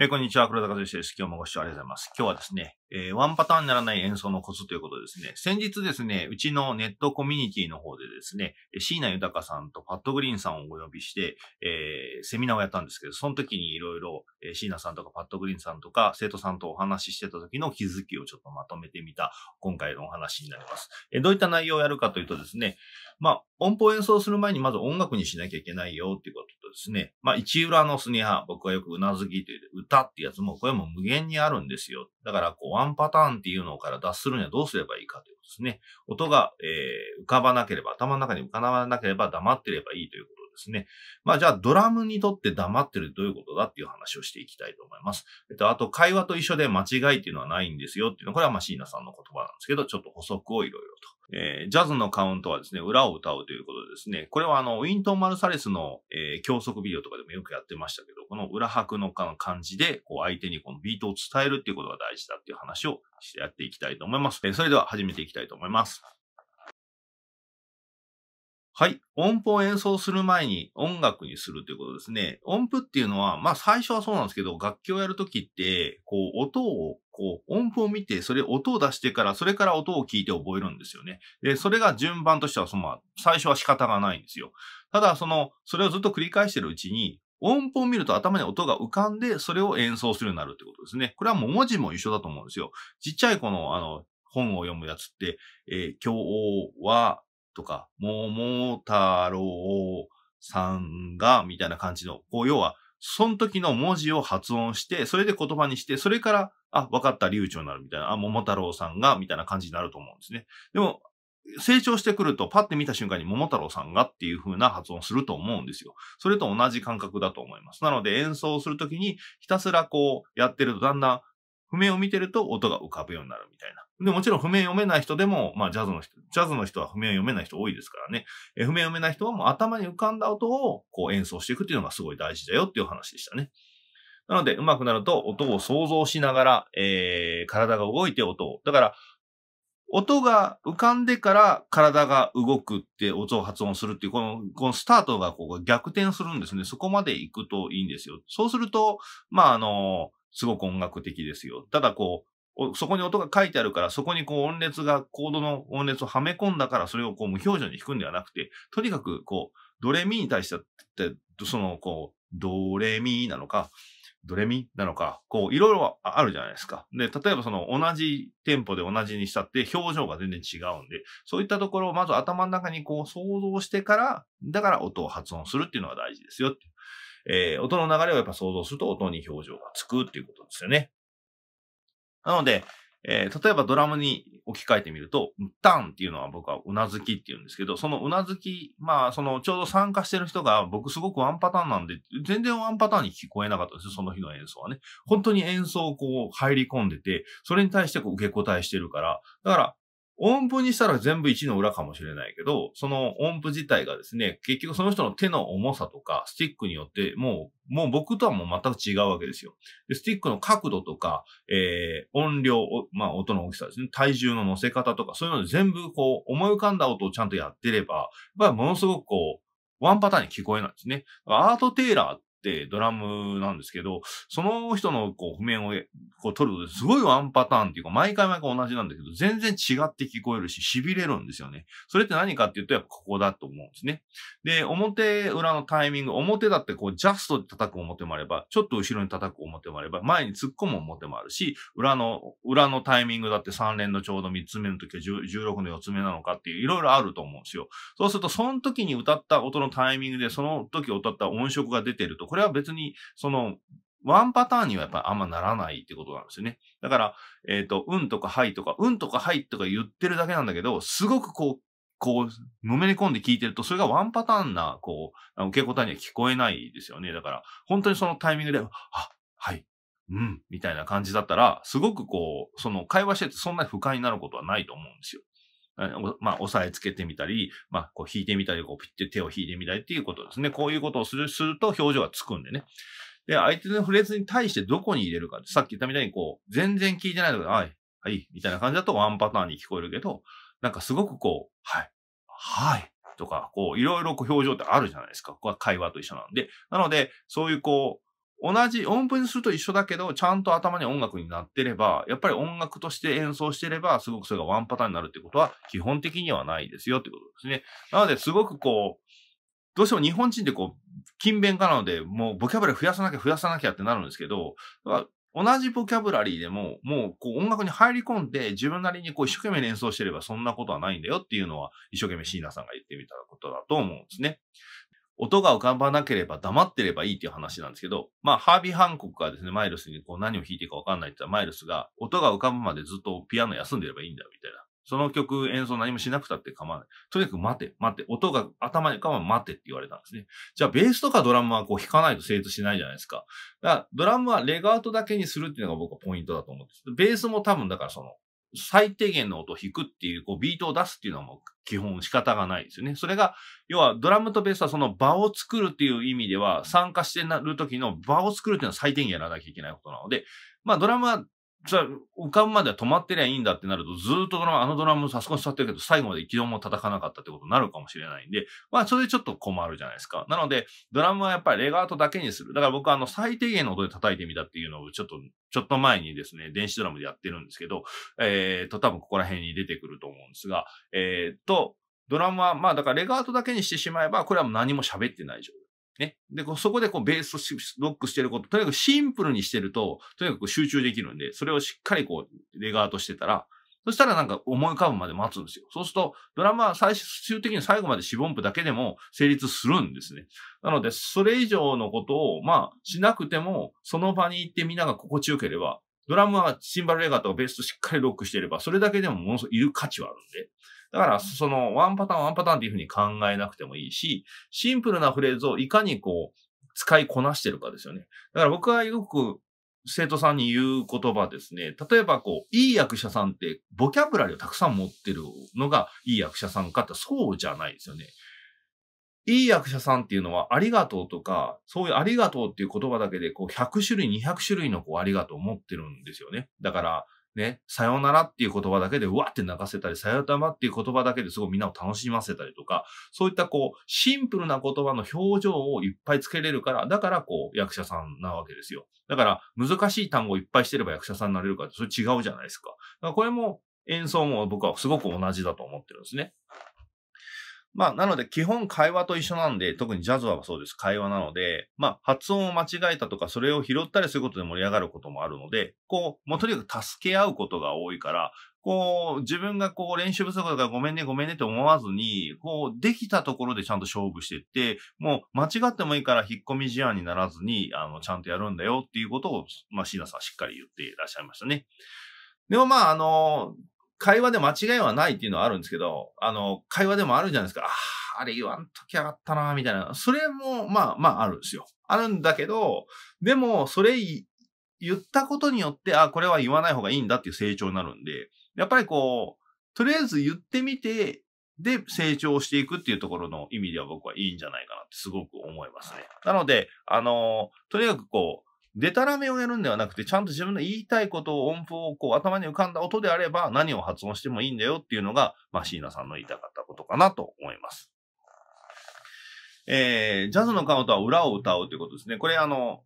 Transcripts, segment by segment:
えー、こんにちは、黒田和之です。今日もご視聴ありがとうございます。今日はですね、えー、ワンパターンにならない演奏のコツということですね。先日ですね、うちのネットコミュニティの方でですね、椎名豊さんとパッドグリーンさんをお呼びして、えー、セミナーをやったんですけど、その時にいろいろ椎名さんとかパッドグリーンさんとか生徒さんとお話ししてた時の気づきをちょっとまとめてみた今回のお話になります。えどういった内容をやるかというとですね、まあ、音符を演奏する前にまず音楽にしなきゃいけないよっていうこととですね、まあ、一裏のスニア、僕はよくうなずきという歌ってやつも、これも無限にあるんですよ。だから、こう、ワンパターンっていうのから脱するにはどうすればいいかということですね。音が、えー、浮かばなければ、頭の中に浮かばなければ黙ってればいいということですね。まあ、じゃあ、ドラムにとって黙ってるどういうことだっていう話をしていきたいと思います。えっと、あと、会話と一緒で間違いっていうのはないんですよっていうのは、これはまあ、椎名さんの言葉なんですけど、ちょっと補足をいろいろと。えー、ジャズのカウントはですね、裏を歌うということでですね、これはあの、ウィントン・マルサレスの、えー、教則ビデオとかでもよくやってましたけど、この裏拍の感じで、こう、相手にこのビートを伝えるっていうことが大事だっていう話をしてやっていきたいと思います。えー、それでは始めていきたいと思います。はい。音符を演奏する前に音楽にするということですね。音符っていうのは、まあ最初はそうなんですけど、楽器をやるときって、こう音を、こう音符を見て、それ音を出してから、それから音を聞いて覚えるんですよね。で、それが順番としては、その、最初は仕方がないんですよ。ただ、その、それをずっと繰り返してるうちに、音符を見ると頭に音が浮かんで、それを演奏するようになるってことですね。これはもう文字も一緒だと思うんですよ。ちっちゃい子の、あの、本を読むやつって、えー、今日はとか、桃太郎さんが、みたいな感じの、こう、要は、その時の文字を発音して、それで言葉にして、それから、あ、分かった、流暢になるみたいな、あ、桃太郎さんが、みたいな感じになると思うんですね。でも、成長してくると、パッて見た瞬間に桃太郎さんがっていう風な発音すると思うんですよ。それと同じ感覚だと思います。なので演奏するときに、ひたすらこうやってると、だんだん譜面を見てると音が浮かぶようになるみたいな。で、もちろん譜面読めない人でも、まあ、ジャズの人、ジャズの人は譜面読めない人多いですからね。え譜面読めない人はもう頭に浮かんだ音をこう演奏していくっていうのがすごい大事だよっていう話でしたね。なので、上手くなると音を想像しながら、えー、体が動いて音を。だから、音が浮かんでから体が動くって音を発音するっていう、この、このスタートがこう逆転するんですね。そこまで行くといいんですよ。そうすると、まあ、あの、すごく音楽的ですよ。ただこう、そこに音が書いてあるから、そこにこう音列が、コードの音列をはめ込んだから、それをこう無表情に弾くんではなくて、とにかくこう、ドレミに対して、そのこう、ドレミなのか、ドレミなのか、こう、いろいろあるじゃないですか。で、例えばその同じテンポで同じにしたって表情が全然違うんで、そういったところをまず頭の中にこう想像してから、だから音を発音するっていうのが大事ですよえー、音の流れをやっぱ想像すると音に表情がつくっていうことですよね。なので、えー、例えばドラムに置き換えてみると、タンっていうのは僕はうなずきっていうんですけど、そのうなずき、まあ、そのちょうど参加してる人が僕すごくワンパターンなんで、全然ワンパターンに聞こえなかったんですよ、その日の演奏はね。本当に演奏をこう入り込んでて、それに対してこう受け答えしてるから、だから音符にしたら全部1の裏かもしれないけど、その音符自体がですね、結局その人の手の重さとか、スティックによって、もう、もう僕とはもう全く違うわけですよ。でスティックの角度とか、えー、音量、まあ音の大きさですね、体重の乗せ方とか、そういうので全部こう、思い浮かんだ音をちゃんとやってれば、やっぱりものすごくこう、ワンパターンに聞こえないんですね。アート・テイラーっ、ドラムなんですけど、その人のこう譜面をこう取ると、すごいワンパターンっていうか、毎回毎回同じなんだけど、全然違って聞こえるし、痺れるんですよね。それって何かっていうと、やっぱここだと思うんですね。で、表裏のタイミング、表だってこう、ジャストで叩く表もあれば、ちょっと後ろに叩く表もあれば、前に突っ込む表もあるし、裏の、裏のタイミングだって3連のちょうど3つ目の時は16の4つ目なのかっていう、いろいろあると思うんですよ。そうすると、その時に歌った音のタイミングで、その時歌った音色が出てると、これれは別に、その、ワンパターンにはやっぱりあんまならないってことなんですよね。だから、えっ、ー、と、うんとかはいとか、うんとかはいとか言ってるだけなんだけど、すごくこう、こう、のめり込んで聞いてると、それがワンパターンな、こう、受け答えには聞こえないですよね。だから、本当にそのタイミングで、あ、はい、うん、みたいな感じだったら、すごくこう、その会話しててそんなに不快になることはないと思うんですよ。まあ、押さえつけてみたり、まあ、こう引いてみたり、こうピッて手を引いてみたりっていうことですね。こういうことをする、すると表情がつくんでね。で、相手のフレーズに対してどこに入れるか。さっき言ったみたいに、こう、全然聞いてないとか、はい、はい、みたいな感じだとワンパターンに聞こえるけど、なんかすごくこう、はい、はい、とか、こう、いろいろこう表情ってあるじゃないですか。ここは会話と一緒なんで。なので、そういうこう、同じ音符にすると一緒だけど、ちゃんと頭に音楽になってれば、やっぱり音楽として演奏してれば、すごくそれがワンパターンになるってことは基本的にはないですよってことですね。なので、すごくこう、どうしても日本人ってこう、勤勉家なので、もうボキャブラリー増やさなきゃ増やさなきゃってなるんですけど、同じボキャブラリーでも、もうこう音楽に入り込んで、自分なりにこう一生懸命演奏してればそんなことはないんだよっていうのは、一生懸命椎名さんが言ってみたことだと思うんですね。音が浮かばなければ黙ってればいいっていう話なんですけど、まあ、ハービー・ハンコックがですね、マイルスにこう何を弾いていいかわかんないって言ったら、マイルスが音が浮かぶまでずっとピアノ休んでればいいんだよ、みたいな。その曲演奏何もしなくたって構わない。とにかく待て、待て、音が頭に浮かば待てって言われたんですね。じゃあ、ベースとかドラムはこう弾かないと成立しないじゃないですか。だから、ドラムはレガートだけにするっていうのが僕はポイントだと思うんです。ベースも多分だからその、最低限の音を弾くっていう、こう、ビートを出すっていうのはもう基本仕方がないですよね。それが、要はドラムとベースはその場を作るっていう意味では、参加してなる時の場を作るっていうのは最低限やらなきゃいけないことなので、まあドラムは浮かぶまでは止まってりゃいいんだってなると、ずっとあのドラム、さそこに座ってるけど、最後まで一度も叩かなかったってことになるかもしれないんで、まあ、それでちょっと困るじゃないですか。なので、ドラムはやっぱりレガートだけにする。だから僕はあの、最低限の音で叩いてみたっていうのを、ちょっと、ちょっと前にですね、電子ドラムでやってるんですけど、えー、と、多分ここら辺に出てくると思うんですが、えー、と、ドラムは、まあだからレガートだけにしてしまえば、これはもう何も喋ってない状ね。で、そこでこうベースをロックしてること、とにかくシンプルにしてると、とにかく集中できるんで、それをしっかりこう、レガートしてたら、そしたらなんか思い浮かぶまで待つんですよ。そうすると、ドラマは最終的に最後まで四分音符だけでも成立するんですね。なので、それ以上のことを、まあ、しなくても、その場に行ってみんなが心地よければ、ドラムはシンバルレガートをベースとしっかりロックしていれば、それだけでもものすごくいる価値はあるんで、だから、その、ワンパターン、ワンパターンっていうふうに考えなくてもいいし、シンプルなフレーズをいかにこう、使いこなしてるかですよね。だから僕はよく生徒さんに言う言葉ですね。例えばこう、いい役者さんってボキャブラリーをたくさん持ってるのがいい役者さんかってそうじゃないですよね。いい役者さんっていうのはありがとうとか、そういうありがとうっていう言葉だけでこう100種類、200種類のこうありがとうを持ってるんですよね。だから、ね、さよならっていう言葉だけでうわって泣かせたり、さよたまっていう言葉だけですごいみんなを楽しませたりとか、そういったこう、シンプルな言葉の表情をいっぱいつけれるから、だからこう、役者さんなわけですよ。だから、難しい単語をいっぱいしてれば役者さんになれるかって、それ違うじゃないですか。だからこれも演奏も僕はすごく同じだと思ってるんですね。まあ、なので基本会話と一緒なんで、特にジャズはそうです。会話なので、まあ、発音を間違えたとか、それを拾ったりすることで盛り上がることもあるので、こう、もうとにかく助け合うことが多いから、こう、自分がこう練習不足だからごめんねごめんねって思わずに、こう、できたところでちゃんと勝負していって、もう間違ってもいいから引っ込み思案にならずに、あの、ちゃんとやるんだよっていうことを、まあ、椎名さんしっかり言っていらっしゃいましたね。でもまあ、あの、会話で間違いはないっていうのはあるんですけど、あの、会話でもあるじゃないですか。ああ、あれ言わんときゃがったな、みたいな。それも、まあまああるんですよ。あるんだけど、でも、それ言ったことによって、あこれは言わない方がいいんだっていう成長になるんで、やっぱりこう、とりあえず言ってみて、で、成長していくっていうところののの意味でで、はは僕いいいいんじゃなななかかってすすごくく思まね。あとにこう、でたらめをやるんではなくて、ちゃんと自分の言いたいことを音符をこう頭に浮かんだ音であれば何を発音してもいいんだよっていうのが、まあ、椎名さんの言いたかったことかなと思います。えー、ジャズのカウントは裏を歌うということですね。これあの、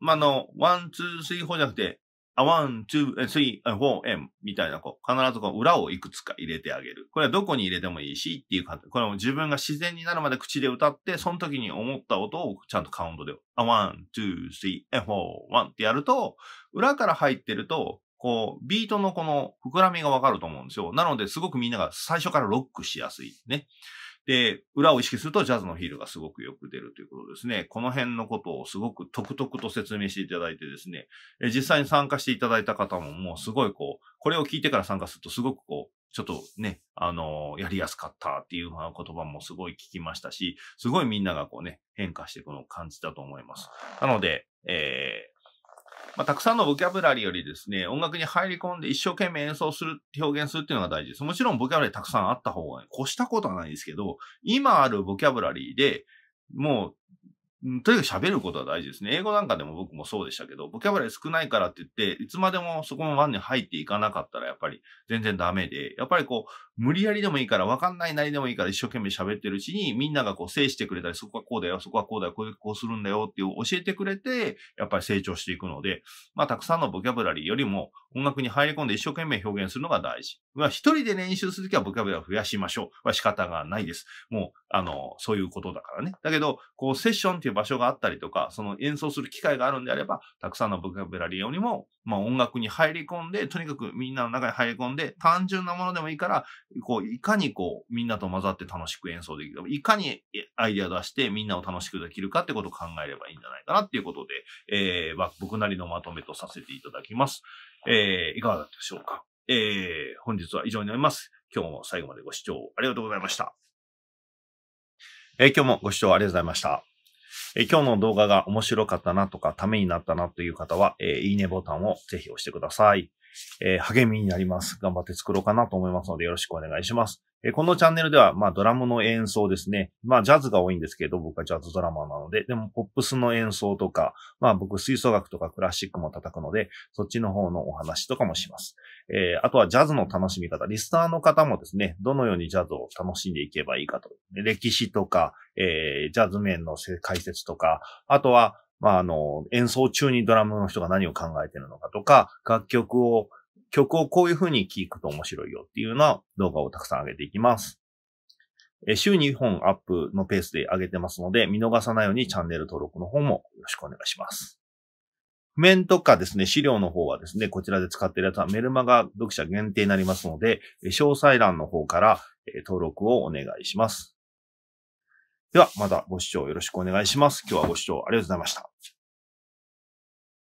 まあ、の、ワン、ツー、スリー、フォーじゃなくて、あ、ワン、ツー、スリー、フォー、エム、みたいな、こう、必ずこう、裏をいくつか入れてあげる。これはどこに入れてもいいしっていう感じ。これも自分が自然になるまで口で歌って、その時に思った音をちゃんとカウントで、あ、ワン、ツー、スリー、エフォー、ワンってやると、裏から入ってると、こう、ビートのこの膨らみがわかると思うんですよ。なので、すごくみんなが最初からロックしやすいね。で、裏を意識するとジャズのヒールがすごくよく出るということですね。この辺のことをすごくとくとくと説明していただいてですね、え実際に参加していただいた方ももうすごいこう、これを聞いてから参加するとすごくこう、ちょっとね、あのー、やりやすかったっていうような言葉もすごい聞きましたし、すごいみんながこうね、変化していくのを感じたと思います。なので、えー、まあ、たくさんのボキャブラリーよりですね、音楽に入り込んで一生懸命演奏する、表現するっていうのが大事です。もちろんボキャブラリーたくさんあった方が越したことはないですけど、今あるボキャブラリーでもう、とにかく喋ることは大事ですね。英語なんかでも僕もそうでしたけど、ボキャブラリー少ないからって言って、いつまでもそこの輪に入っていかなかったらやっぱり全然ダメで、やっぱりこう、無理やりでもいいから、わかんないなりでもいいから一生懸命喋ってるうちに、みんながこう制してくれたり、そこはこうだよ、そこはこうだよ、こうこうするんだよっていう教えてくれて、やっぱり成長していくので、まあたくさんのボキャブラリーよりも音楽に入り込んで一生懸命表現するのが大事。まあ一人で練習するときはボキャブラリーを増やしましょう。は仕方がないです。もう、あの、そういうことだからね。だけど、こうセッションっていう場所があったりとか、その演奏する機会があるんであれば、たくさんのボキャブラリーよりも、まあ音楽に入り込んで、とにかくみんなの中に入り込んで、単純なものでもいいから、こう、いかにこう、みんなと混ざって楽しく演奏できるか、いかにアイデア出してみんなを楽しくできるかってことを考えればいいんじゃないかなっていうことで、えー、僕なりのまとめとさせていただきます。えー、いかがだったでしょうか。えー、本日は以上になります。今日も最後までご視聴ありがとうございました。えー、今日もご視聴ありがとうございました。え今日の動画が面白かったなとか、ためになったなという方は、えー、いいねボタンをぜひ押してください。えー、励みになります。頑張って作ろうかなと思いますのでよろしくお願いします。えー、このチャンネルでは、まあドラムの演奏ですね。まあジャズが多いんですけど、僕はジャズドラマーなので、でもポップスの演奏とか、まあ僕吹奏楽とかクラシックも叩くので、そっちの方のお話とかもします。えー、あとはジャズの楽しみ方。リスターの方もですね、どのようにジャズを楽しんでいけばいいかと。歴史とか、えー、ジャズ面の解説とか、あとは、まあ、あの、演奏中にドラムの人が何を考えてるのかとか、楽曲を、曲をこういうふうに聴くと面白いよっていうような動画をたくさん上げていきます。え週2本アップのペースで上げてますので、見逃さないようにチャンネル登録の方もよろしくお願いします。譜面とかですね、資料の方はですね、こちらで使っているやつはメルマガ読者限定になりますので、詳細欄の方から登録をお願いします。では、またご視聴よろしくお願いします。今日はご視聴ありがとうございました。